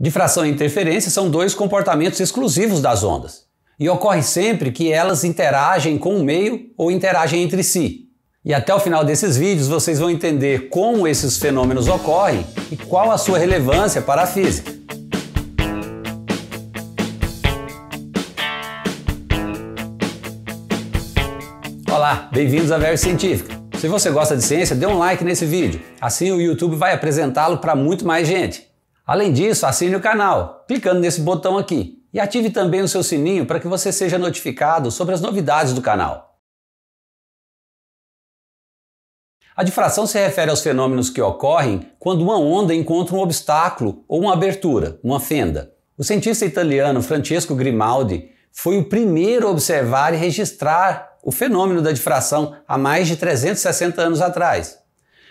Difração e interferência são dois comportamentos exclusivos das ondas, e ocorre sempre que elas interagem com o meio ou interagem entre si. E até o final desses vídeos vocês vão entender como esses fenômenos ocorrem e qual a sua relevância para a física. Olá, bem-vindos à Verve Científica. Se você gosta de ciência, dê um like nesse vídeo. Assim o YouTube vai apresentá-lo para muito mais gente. Além disso, assine o canal, clicando nesse botão aqui. E ative também o seu sininho para que você seja notificado sobre as novidades do canal. A difração se refere aos fenômenos que ocorrem quando uma onda encontra um obstáculo ou uma abertura, uma fenda. O cientista italiano Francesco Grimaldi foi o primeiro a observar e registrar o fenômeno da difração há mais de 360 anos atrás.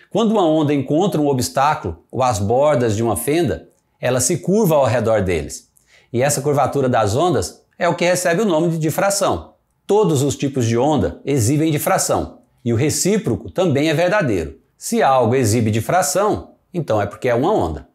Quando uma onda encontra um obstáculo ou as bordas de uma fenda, ela se curva ao redor deles. E essa curvatura das ondas é o que recebe o nome de difração. Todos os tipos de onda exibem difração, e o recíproco também é verdadeiro. Se algo exibe difração, então é porque é uma onda.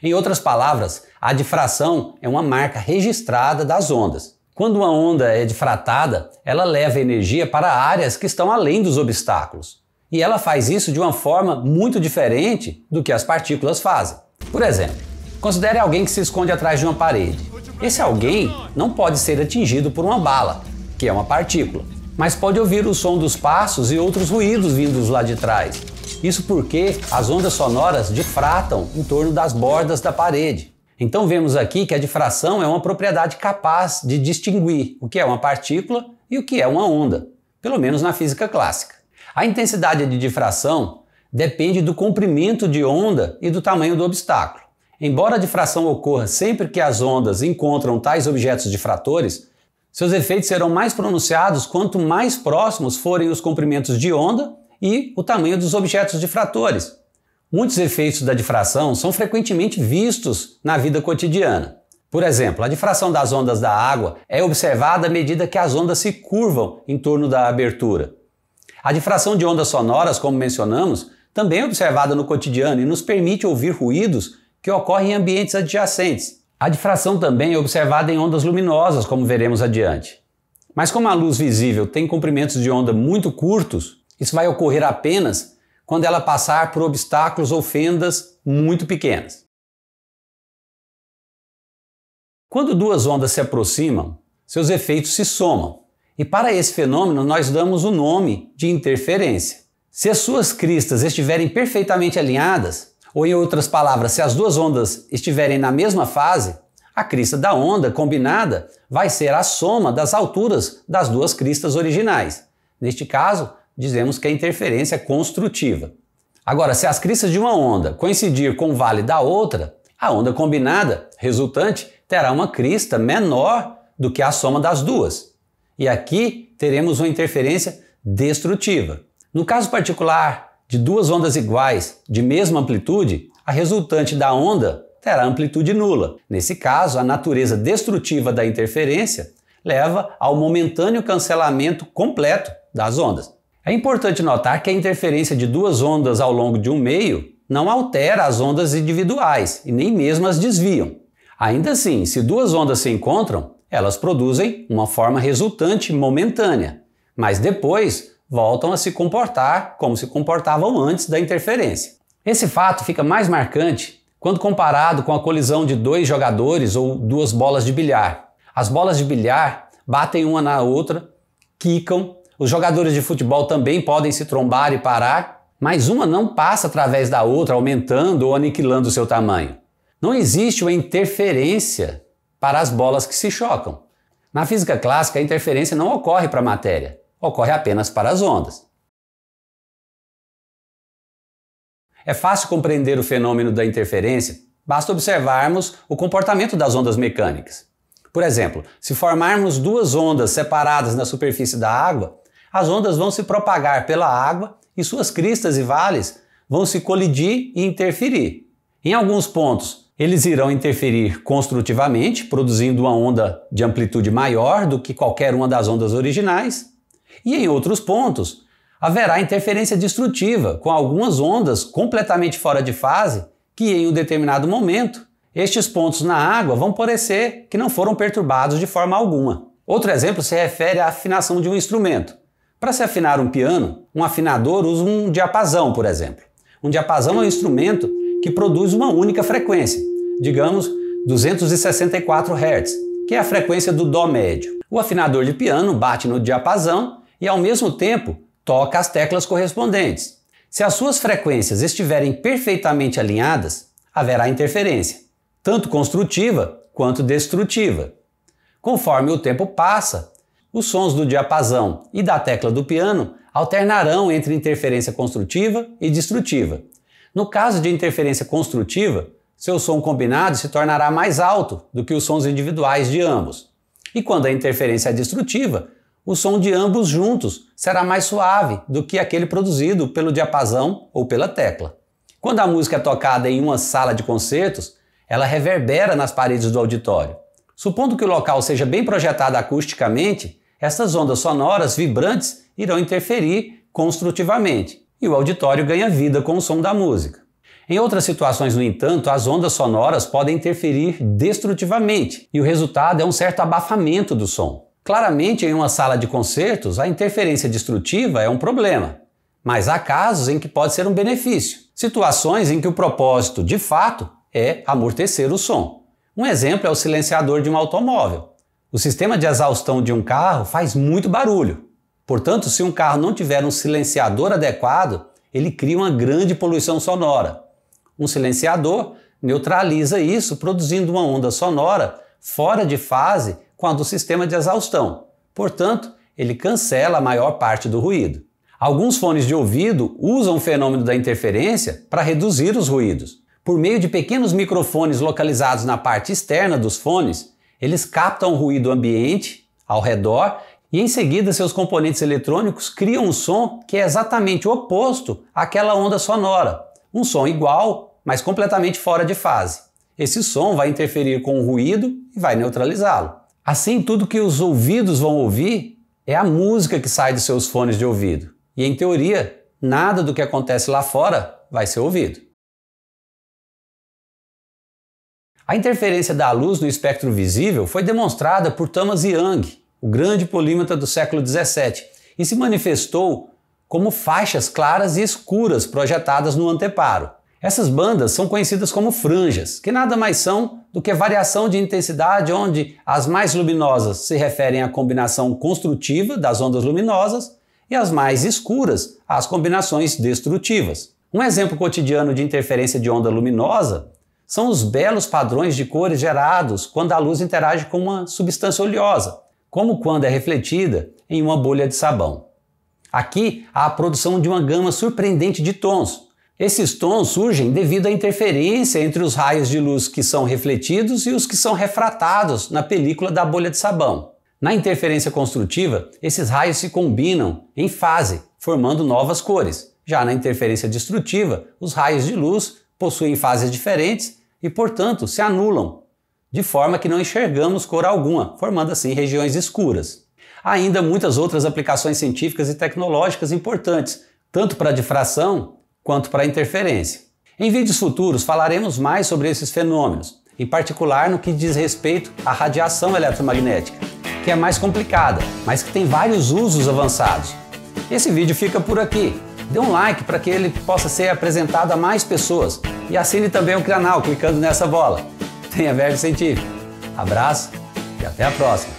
Em outras palavras, a difração é uma marca registrada das ondas. Quando uma onda é difratada, ela leva energia para áreas que estão além dos obstáculos. E ela faz isso de uma forma muito diferente do que as partículas fazem. Por exemplo, considere alguém que se esconde atrás de uma parede. Esse alguém não pode ser atingido por uma bala, que é uma partícula, mas pode ouvir o som dos passos e outros ruídos vindos lá de trás. Isso porque as ondas sonoras difratam em torno das bordas da parede. Então vemos aqui que a difração é uma propriedade capaz de distinguir o que é uma partícula e o que é uma onda, pelo menos na física clássica. A intensidade de difração depende do comprimento de onda e do tamanho do obstáculo. Embora a difração ocorra sempre que as ondas encontram tais objetos difratores, seus efeitos serão mais pronunciados quanto mais próximos forem os comprimentos de onda e o tamanho dos objetos difratores. Muitos efeitos da difração são frequentemente vistos na vida cotidiana. Por exemplo, a difração das ondas da água é observada à medida que as ondas se curvam em torno da abertura. A difração de ondas sonoras, como mencionamos, também é observada no cotidiano e nos permite ouvir ruídos que ocorrem em ambientes adjacentes. A difração também é observada em ondas luminosas, como veremos adiante. Mas como a luz visível tem comprimentos de onda muito curtos, isso vai ocorrer apenas quando ela passar por obstáculos ou fendas muito pequenas. Quando duas ondas se aproximam, seus efeitos se somam, e para esse fenômeno nós damos o nome de interferência. Se as suas cristas estiverem perfeitamente alinhadas, ou em outras palavras, se as duas ondas estiverem na mesma fase, a crista da onda combinada vai ser a soma das alturas das duas cristas originais. Neste caso, dizemos que a é interferência é construtiva. Agora, se as cristas de uma onda coincidir com o vale da outra, a onda combinada resultante terá uma crista menor do que a soma das duas. E aqui teremos uma interferência destrutiva. No caso particular de duas ondas iguais de mesma amplitude, a resultante da onda terá amplitude nula. Nesse caso, a natureza destrutiva da interferência leva ao momentâneo cancelamento completo das ondas. É importante notar que a interferência de duas ondas ao longo de um meio não altera as ondas individuais e nem mesmo as desviam. Ainda assim, se duas ondas se encontram, elas produzem uma forma resultante momentânea, mas depois voltam a se comportar como se comportavam antes da interferência. Esse fato fica mais marcante quando comparado com a colisão de dois jogadores ou duas bolas de bilhar. As bolas de bilhar batem uma na outra, quicam, os jogadores de futebol também podem se trombar e parar, mas uma não passa através da outra, aumentando ou aniquilando seu tamanho. Não existe uma interferência para as bolas que se chocam. Na física clássica, a interferência não ocorre para a matéria, ocorre apenas para as ondas. É fácil compreender o fenômeno da interferência, basta observarmos o comportamento das ondas mecânicas. Por exemplo, se formarmos duas ondas separadas na superfície da água, as ondas vão se propagar pela água e suas cristas e vales vão se colidir e interferir. Em alguns pontos, eles irão interferir construtivamente, produzindo uma onda de amplitude maior do que qualquer uma das ondas originais, e em outros pontos haverá interferência destrutiva, com algumas ondas completamente fora de fase que, em um determinado momento, estes pontos na água vão parecer que não foram perturbados de forma alguma. Outro exemplo se refere à afinação de um instrumento. Para se afinar um piano, um afinador usa um diapasão, por exemplo. Um diapasão é um instrumento que produz uma única frequência, digamos 264 Hz, que é a frequência do Dó médio. O afinador de piano bate no diapasão e, ao mesmo tempo, toca as teclas correspondentes. Se as suas frequências estiverem perfeitamente alinhadas, haverá interferência, tanto construtiva quanto destrutiva. Conforme o tempo passa, os sons do diapasão e da tecla do piano alternarão entre interferência construtiva e destrutiva, no caso de interferência construtiva, seu som combinado se tornará mais alto do que os sons individuais de ambos. E quando a interferência é destrutiva, o som de ambos juntos será mais suave do que aquele produzido pelo diapasão ou pela tecla. Quando a música é tocada em uma sala de concertos, ela reverbera nas paredes do auditório. Supondo que o local seja bem projetado acusticamente, essas ondas sonoras vibrantes irão interferir construtivamente, e o auditório ganha vida com o som da música. Em outras situações, no entanto, as ondas sonoras podem interferir destrutivamente e o resultado é um certo abafamento do som. Claramente, em uma sala de concertos, a interferência destrutiva é um problema, mas há casos em que pode ser um benefício, situações em que o propósito, de fato, é amortecer o som. Um exemplo é o silenciador de um automóvel. O sistema de exaustão de um carro faz muito barulho, Portanto, se um carro não tiver um silenciador adequado, ele cria uma grande poluição sonora. Um silenciador neutraliza isso, produzindo uma onda sonora fora de fase com a do sistema de exaustão. Portanto, ele cancela a maior parte do ruído. Alguns fones de ouvido usam o fenômeno da interferência para reduzir os ruídos. Por meio de pequenos microfones localizados na parte externa dos fones, eles captam o ruído ambiente ao redor e em seguida, seus componentes eletrônicos criam um som que é exatamente o oposto àquela onda sonora, um som igual, mas completamente fora de fase. Esse som vai interferir com o ruído e vai neutralizá-lo. Assim, tudo que os ouvidos vão ouvir é a música que sai de seus fones de ouvido. E em teoria, nada do que acontece lá fora vai ser ouvido. A interferência da luz no espectro visível foi demonstrada por Thomas Young o grande polímata do século XVII, e se manifestou como faixas claras e escuras projetadas no anteparo. Essas bandas são conhecidas como franjas, que nada mais são do que variação de intensidade, onde as mais luminosas se referem à combinação construtiva das ondas luminosas e as mais escuras às combinações destrutivas. Um exemplo cotidiano de interferência de onda luminosa são os belos padrões de cores gerados quando a luz interage com uma substância oleosa, como quando é refletida em uma bolha de sabão. Aqui há a produção de uma gama surpreendente de tons. Esses tons surgem devido à interferência entre os raios de luz que são refletidos e os que são refratados na película da bolha de sabão. Na interferência construtiva, esses raios se combinam em fase, formando novas cores. Já na interferência destrutiva, os raios de luz possuem fases diferentes e, portanto, se anulam, de forma que não enxergamos cor alguma, formando assim regiões escuras. Há ainda muitas outras aplicações científicas e tecnológicas importantes, tanto para difração quanto para interferência. Em vídeos futuros falaremos mais sobre esses fenômenos, em particular no que diz respeito à radiação eletromagnética, que é mais complicada, mas que tem vários usos avançados. Esse vídeo fica por aqui. Dê um like para que ele possa ser apresentado a mais pessoas e assine também o canal clicando nessa bola tenha verbo científico. Abraço e até a próxima!